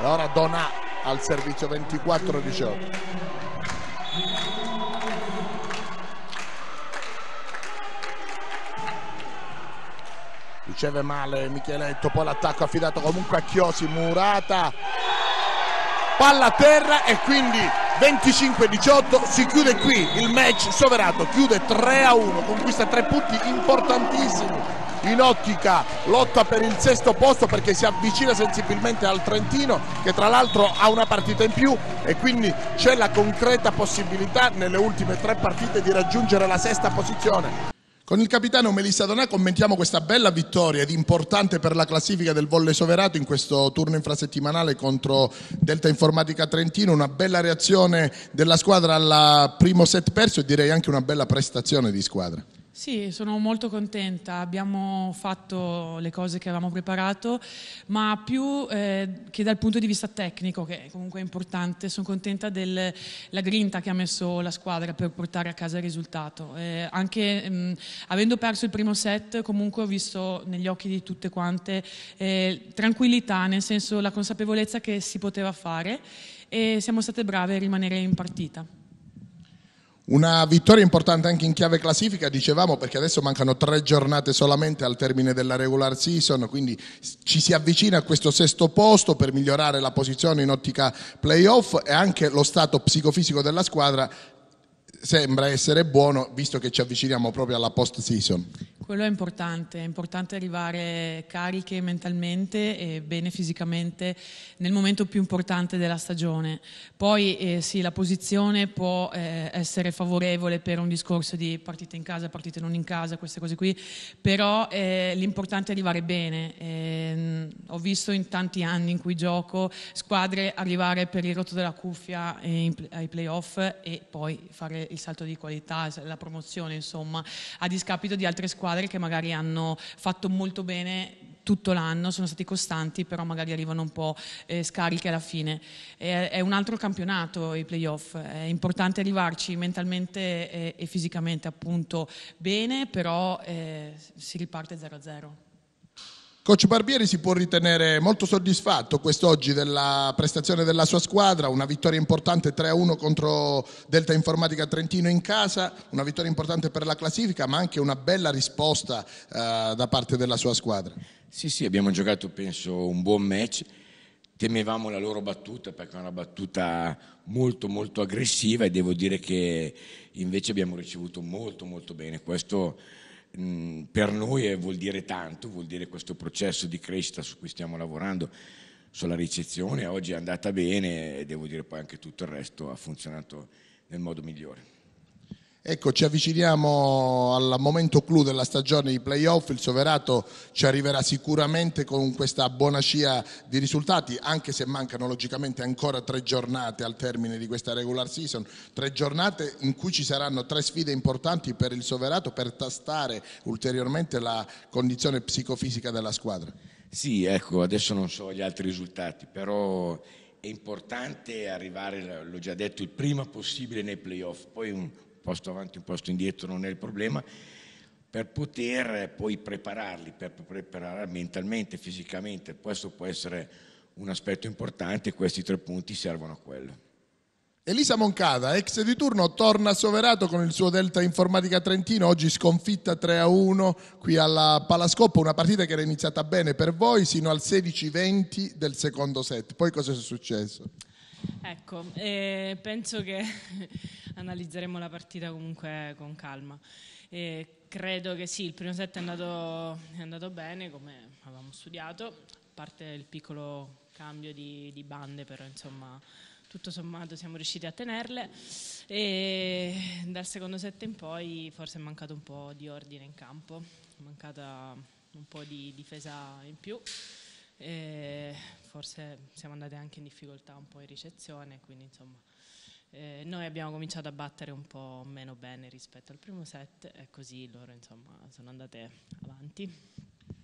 e ora Donà al servizio 24-18 riceve male Micheletto poi l'attacco affidato comunque a Chiosi Murata palla a terra e quindi 25-18 si chiude qui il match soverato chiude 3-1 conquista tre punti importantissimi in ottica lotta per il sesto posto perché si avvicina sensibilmente al Trentino che tra l'altro ha una partita in più e quindi c'è la concreta possibilità nelle ultime tre partite di raggiungere la sesta posizione. Con il capitano Melissa Donà commentiamo questa bella vittoria ed importante per la classifica del volle soverato in questo turno infrasettimanale contro Delta Informatica Trentino, una bella reazione della squadra al primo set perso e direi anche una bella prestazione di squadra. Sì, sono molto contenta, abbiamo fatto le cose che avevamo preparato, ma più eh, che dal punto di vista tecnico, che è comunque importante, sono contenta della grinta che ha messo la squadra per portare a casa il risultato. Eh, anche mh, mm, avendo perso il primo set, comunque ho visto negli occhi di tutte quante eh, tranquillità, nel senso la consapevolezza che si poteva fare e siamo state brave a rimanere in partita. Una vittoria importante anche in chiave classifica, dicevamo, perché adesso mancano tre giornate solamente al termine della regular season, quindi ci si avvicina a questo sesto posto per migliorare la posizione in ottica playoff e anche lo stato psicofisico della squadra sembra essere buono visto che ci avviciniamo proprio alla post season. Quello è importante, è importante arrivare cariche mentalmente e bene fisicamente nel momento più importante della stagione. Poi eh, sì, la posizione può eh, essere favorevole per un discorso di partite in casa, partite non in casa, queste cose qui, però eh, l'importante è arrivare bene. Ehm, ho visto in tanti anni in cui gioco squadre arrivare per il rotto della cuffia ai playoff e poi fare il salto di qualità, la promozione, insomma, a discapito di altre squadre squadre che magari hanno fatto molto bene tutto l'anno, sono stati costanti, però magari arrivano un po' eh, scariche alla fine. È, è, un altro campionato i playoff, è importante arrivarci mentalmente e, eh, e fisicamente appunto bene, però eh, si riparte 0-0. Coach Barbieri si può ritenere molto soddisfatto quest'oggi della prestazione della sua squadra, una vittoria importante 3-1 contro Delta Informatica Trentino in casa, una vittoria importante per la classifica ma anche una bella risposta eh, da parte della sua squadra. Sì, sì, abbiamo giocato penso un buon match, temevamo la loro battuta perché è una battuta molto molto aggressiva e devo dire che invece abbiamo ricevuto molto molto bene. Questo Mm, per noi è, vuol dire tanto, vuol dire questo processo di crescita su cui stiamo lavorando, sulla ricezione, oggi è andata bene e devo dire poi anche tutto il resto ha funzionato nel modo migliore. Ecco, ci avviciniamo al momento clou della stagione di playoff, il Soverato ci arriverà sicuramente con questa buona scia di risultati, anche se mancano logicamente ancora tre giornate al termine di questa regular season, tre giornate in cui ci saranno tre sfide importanti per il Soverato per tastare ulteriormente la condizione psicofisica della squadra. Sì, ecco, adesso non so gli altri risultati, però è importante arrivare, l'ho già detto, il prima possibile nei playoff, poi un, posto avanti, un posto indietro non è il problema, per poter poi prepararli, per preparare mentalmente, fisicamente. Questo può essere un aspetto importante e questi tre punti servono a quello. Elisa Moncada, ex di turno, torna a soverato con il suo Delta Informatica Trentino, oggi sconfitta 3-1 qui alla Palascoppa, una partita che era iniziata bene per voi sino al 16-20 del secondo set. Poi cosa è successo? Ecco, eh, penso che analizzeremo la partita comunque con calma. Eh, credo che sì, il primo set è andato, è andato bene come avevamo studiato, a parte il piccolo cambio di, di bande, però insomma tutto sommato siamo riusciti a tenerle e dal secondo set in poi forse è mancato un po' di ordine in campo, è mancata un po' di difesa in più e forse siamo andati anche in difficoltà un po' in ricezione, quindi insomma eh, noi abbiamo cominciato a battere un po' meno bene rispetto al primo set e così loro insomma sono andate avanti.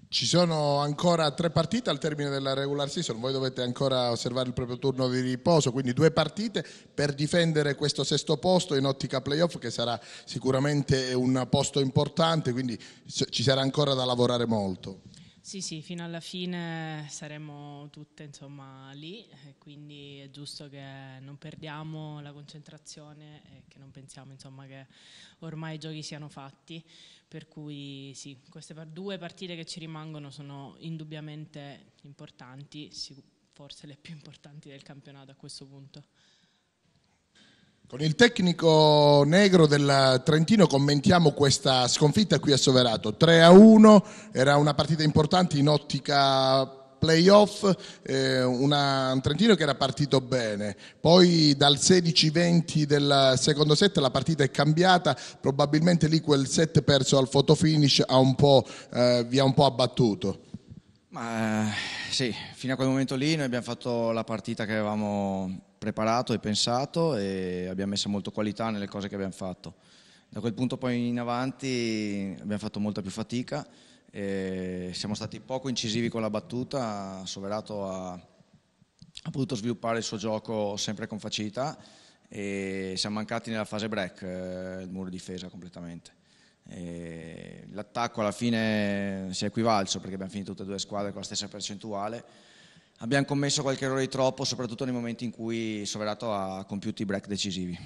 Ci sono ancora tre partite al termine della regular season, voi dovete ancora osservare il proprio turno di riposo, quindi due partite per difendere questo sesto posto in ottica playoff che sarà sicuramente un posto importante, quindi ci sarà ancora da lavorare molto. Sì, sì, fino alla fine saremo tutte insomma, lì, quindi è giusto che non perdiamo la concentrazione e che non pensiamo insomma, che ormai i giochi siano fatti, per cui sì, queste due partite che ci rimangono sono indubbiamente importanti, forse le più importanti del campionato a questo punto. Con il tecnico negro del Trentino commentiamo questa sconfitta qui a Soverato. 3 a 1, era una partita importante in ottica playoff, eh, una, un Trentino che era partito bene, poi dal 16-20 del secondo set la partita è cambiata, probabilmente lì quel set perso al fotofinish ha un po', eh, vi ha un po' abbattuto. Ma eh, sì, fino a quel momento lì noi abbiamo fatto la partita che avevamo preparato e pensato e abbiamo messo molto qualità nelle cose che abbiamo fatto. Da quel punto poi in avanti abbiamo fatto molta più fatica, siamo stati poco incisivi con la battuta, Soverato ha, ha potuto sviluppare il suo gioco sempre con facilità e siamo mancati nella fase break, eh, il muro difesa completamente. L'attacco alla fine si è equivalso perché abbiamo finito tutte e due le squadre con la stessa percentuale abbiamo commesso qualche errore di troppo, soprattutto nei momenti in cui Soverato ha compiuto i break decisivi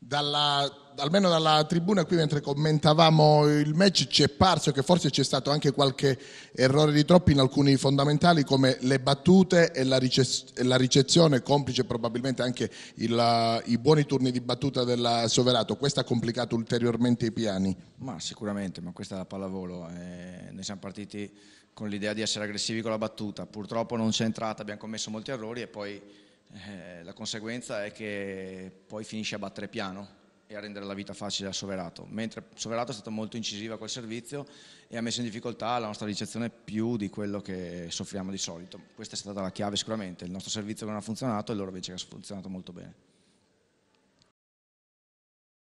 dalla, almeno dalla tribuna qui mentre commentavamo il match ci è parso che forse c'è stato anche qualche errore di troppo in alcuni fondamentali come le battute e la, ricez- e la ricezione complice probabilmente anche il, i buoni turni di battuta del Soverato questo ha complicato ulteriormente i piani ma sicuramente ma questa è la pallavolo eh, noi siamo partiti con l'idea di essere aggressivi con la battuta purtroppo non c'è entrata abbiamo commesso molti errori e poi eh, la conseguenza è che poi finisce a battere piano e a rendere la vita facile a Soverato, mentre Soverato è stato molto incisivo a quel servizio e ha messo in difficoltà la nostra ricezione più di quello che soffriamo di solito. Questa è stata la chiave sicuramente, il nostro servizio non ha funzionato e loro invece che ha funzionato molto bene.